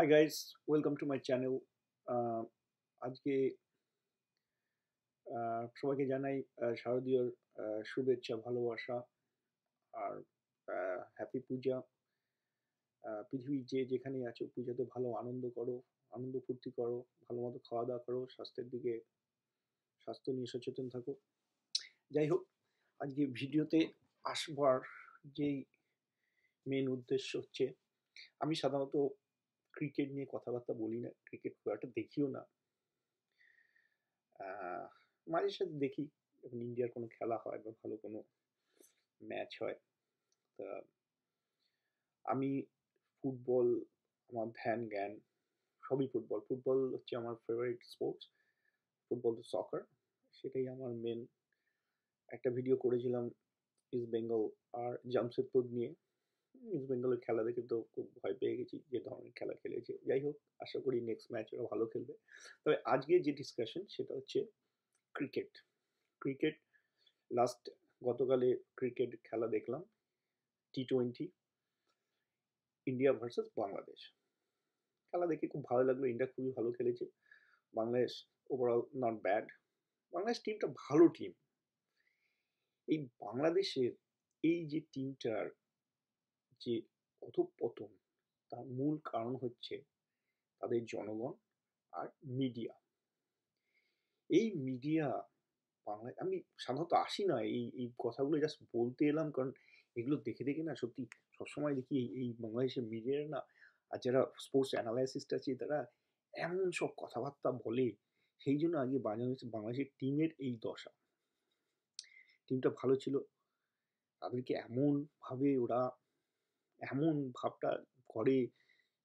high guys welcome to my channel আজকে uh, সবাইকে জানাই uh, শারদীয়র uh, শুভেচ্ছা ভালোবাসা আর হ্যাপি পূজা পৃথিবীর যে যেখানে আছো পূজাতে ভালো আনন্দ করো আনন্দ ফুর্তি করো ভালো মতো খাওয়া দাওয়া করো স্বাস্থ্যের দিকে স্বাস্থ্য নিয়ে সচেতন থাকো যাই হোক আজকে ভিডিওতে আসবার যেই মেন উদ্দেশ্য হচ্ছে আমি সাধারণত ক্রিকেট নিয়ে কথাবার্তা বলি না ক্রিকেট খুব একটা দেখিও না মাঝে সাথে দেখি যখন ইন্ডিয়ার কোনো খেলা হয় বা ভালো কোনো ম্যাচ হয় তা আমি ফুটবল আমার ধ্যান জ্ঞান সবই ফুটবল ফুটবল হচ্ছে আমার ফেভারিট স্পোর্টস ফুটবল তো সকার সেটাই আমার মেন একটা ভিডিও করেছিলাম ইস্ট বেঙ্গল আর জামশেদপুর নিয়ে ইস্ট বেঙ্গলের খেলা দেখে তো খুব ভয় পেয়ে গেছি যে ধরনের খেলা খেলেছে যাই হোক আশা করি নেক্সট ম্যাচ ওরা ভালো খেলবে তবে আজকে যে ডিসকাশন সেটা হচ্ছে ক্রিকেট ক্রিকেট লাস্ট গতকালে ক্রিকেট খেলা দেখলাম T twenty India versus Bangladesh খেলা দেখে খুব ভালো লাগলো ইন্ডিয়া খুবই ভালো খেলেছে Bangladesh overall not bad Bangladesh টিমটা ভালো টিম এই বাংলাদেশের এই যে টিমটার যে কথোপকথন তার মূল কারণ হচ্ছে তাদের জনগণ আর মিডিয়া এই মিডিয়া বাংলায় আমি সাধারণত আসি না এই এই কথাগুলো জাস্ট বলতে এলাম কারণ এগুলো দেখে দেখে না সত্যি সবসময় দেখি এই বাংলাদেশের মিডিয়ার না আর যারা স্পোর্টস অ্যানালাইসিস্ট আছে তারা এমন সব কথাবার্তা বলে সেই জন্য আজকে বাংলাদেশ বাংলাদেশের টিমের এই দশা টিমটা ভালো ছিল তাদেরকে এমনভাবে ওরা এমন ভাবটা করে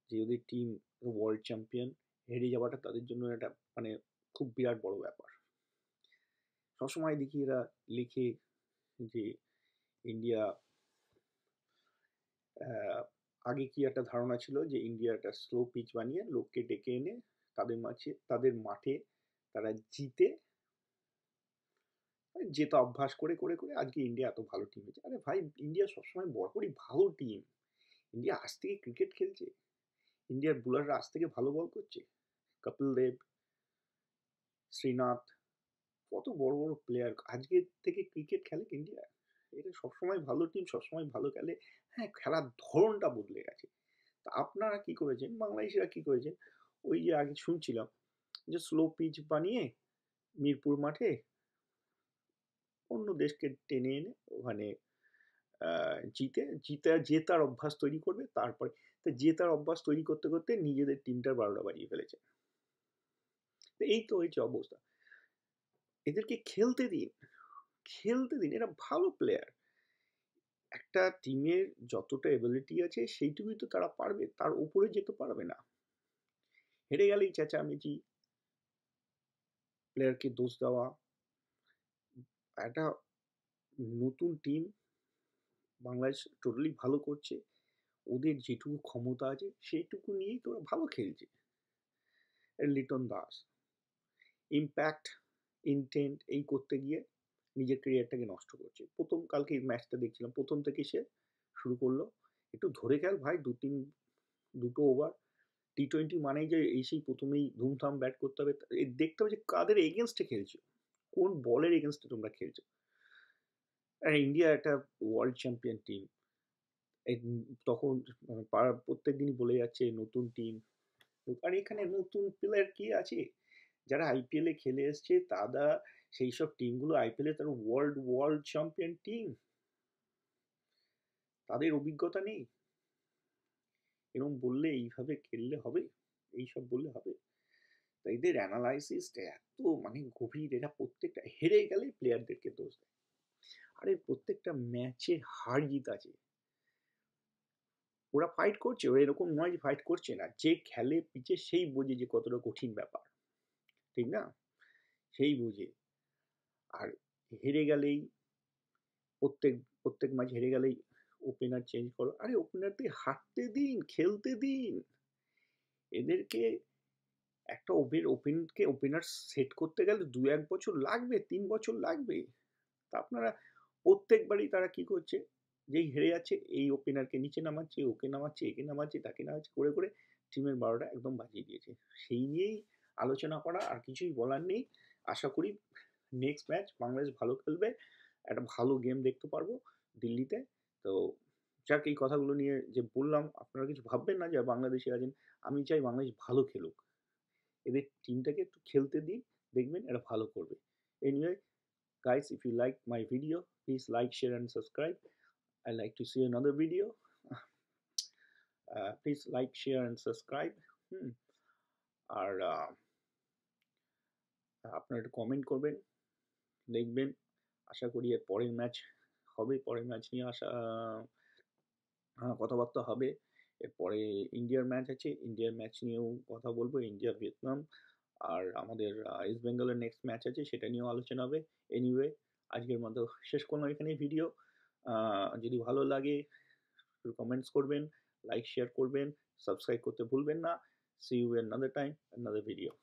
যে ওদের টিম ওয়ার্ল্ড চ্যাম্পিয়ন হেরে যাওয়াটা তাদের জন্য একটা মানে খুব বিরাট বড় ব্যাপার সবসময় দেখি এরা লিখে যে ইন্ডিয়া আগে কি একটা ধারণা ছিল যে ইন্ডিয়া একটা স্লো পিচ বানিয়ে লোককে ডেকে এনে তাদের মাঝে তাদের মাঠে তারা জিতে জেতা অভ্যাস করে করে করে আজকে ইন্ডিয়া এত ভালো টিম হয়েছে আরে ভাই ইন্ডিয়া সবসময় বরাবরই ভালো টিম ইন্ডিয়া আজ থেকে ক্রিকেট খেলছে ইন্ডিয়ার বোলাররা আজ থেকে ভালো বল করছে কপিল দেব শ্রীনাথ কত বড় বড় প্লেয়ার আজকে থেকে ক্রিকেট খেলে ইন্ডিয়া এটা সবসময় ভালো টিম সবসময় ভালো খেলে হ্যাঁ খেলার ধরনটা বদলে গেছে তা আপনারা কি করেছেন বাংলাদেশিরা কি করেছেন ওই যে আগে শুনছিলাম যে স্লো পিচ বানিয়ে মিরপুর মাঠে অন্য দেশকে টেনে এনে ওখানে জিতে জিতে জেতার অভ্যাস তৈরি করবে তারপরে তো তার অভ্যাস তৈরি করতে করতে নিজেদের টিমটার বারোটা বাড়িয়ে ফেলেছে এই তো হয়েছে অবস্থা এদেরকে খেলতে দিন খেলতে দিন এরা ভালো প্লেয়ার একটা টিমের যতটা এবিলিটি আছে সেইটুকুই তো তারা পারবে তার উপরে যেতে পারবে না হেরে গেলেই চেঁচামেচি প্লেয়ারকে দোষ দেওয়া একটা নতুন টিম বাংলাদেশ টোটালি ভালো করছে ওদের যেটুকু ক্ষমতা আছে সেইটুকু নিয়েই তোরা ভালো খেলছে লিটন দাস ইম্প্যাক্ট ইনটেন্ট এই করতে গিয়ে নিজের কেরিয়ারটাকে নষ্ট করছে প্রথম কালকে ম্যাচটা দেখছিলাম প্রথম থেকে সে শুরু করলো একটু ধরে খেল ভাই দু তিন দুটো ওভার টি টোয়েন্টি মানেই যে এই সেই প্রথমেই ধুমধাম ব্যাট করতে হবে দেখতে হবে যে কাদের এগেনস্টে খেলছো কোন বলের এগেনস্টে তোমরা খেলছো আর ইন্ডিয়া একটা ওয়ার্ল্ড চ্যাম্পিয়ন টিম তখন মানে প্রত্যেক দিনই বলে যাচ্ছে নতুন টিম আর এখানে নতুন প্লেয়ার কি আছে যারা আইপিএলে খেলে এসছে তারা সেই সব টিমগুলো আইপিএলে তার ওয়ার্ল্ড ওয়ার্ল্ড চ্যাম্পিয়ন টিম তাদের অভিজ্ঞতা নেই এরকম বললে এইভাবে খেললে হবে এইসব বললে হবে তো এদের অ্যানালাইসিসটা এত মানে গভীর এরা প্রত্যেকটা হেরে গেলে প্লেয়ারদেরকে দোষ দেয় এবারের প্রত্যেকটা ম্যাচে হার জিত আছে ওরা ফাইট করছে ওরা এরকম নয় যে ফাইট করছে না যে খেলে পিচে সেই বোঝে যে কতটা কঠিন ব্যাপার ঠিক না সেই বোঝে আর হেরে গেলেই প্রত্যেক প্রত্যেক ম্যাচ হেরে গেলেই ওপেনার চেঞ্জ করো আরে ওপেনারদের হাঁটতে দিন খেলতে দিন এদেরকে একটা ওপেন ওপেনকে ওপেনার সেট করতে গেলে দু এক বছর লাগবে তিন বছর লাগবে তা আপনারা প্রত্যেকবারই তারা কি করছে যেই হেরে যাচ্ছে এই ওপেনারকে নিচে নামাচ্ছে ওকে নামাচ্ছে একে নামাচ্ছে তাকে নামাচ্ছে করে করে টিমের বারোটা একদম বাজিয়ে দিয়েছে সেই নিয়েই আলোচনা করা আর কিছুই বলার নেই আশা করি নেক্সট ম্যাচ বাংলাদেশ ভালো খেলবে একটা ভালো গেম দেখতে পারবো দিল্লিতে তো যাক এই কথাগুলো নিয়ে যে বললাম আপনারা কিছু ভাববেন না যে বাংলাদেশি আছেন আমি চাই বাংলাদেশ ভালো খেলুক এদের টিমটাকে একটু খেলতে দিন দেখবেন এরা ভালো করবে anyway guys if you like my video please like share and subscribe i like to see another video uh, please like share and subscribe হুম আর আপনারা একটু কমেন্ট করবেন দেখবেন আশা করি এর পরের ম্যাচ হবে পরের ম্যাচ নিয়ে আসা কথাবার্তা হবে এরপরে ইন্ডিয়ার ম্যাচ আছে ইন্ডিয়ার ম্যাচ নিয়েও কথা বলবো ইন্ডিয়া ভিয়েতনাম আর আমাদের ইস্ট বেঙ্গলের নেক্সট ম্যাচ আছে সেটা নিয়েও আলোচনা হবে এনিওয়ে আজকের মতো শেষ করলাম এখানে ভিডিও যদি ভালো লাগে কমেন্টস করবেন লাইক শেয়ার করবেন সাবস্ক্রাইব করতে ভুলবেন না see you another time another video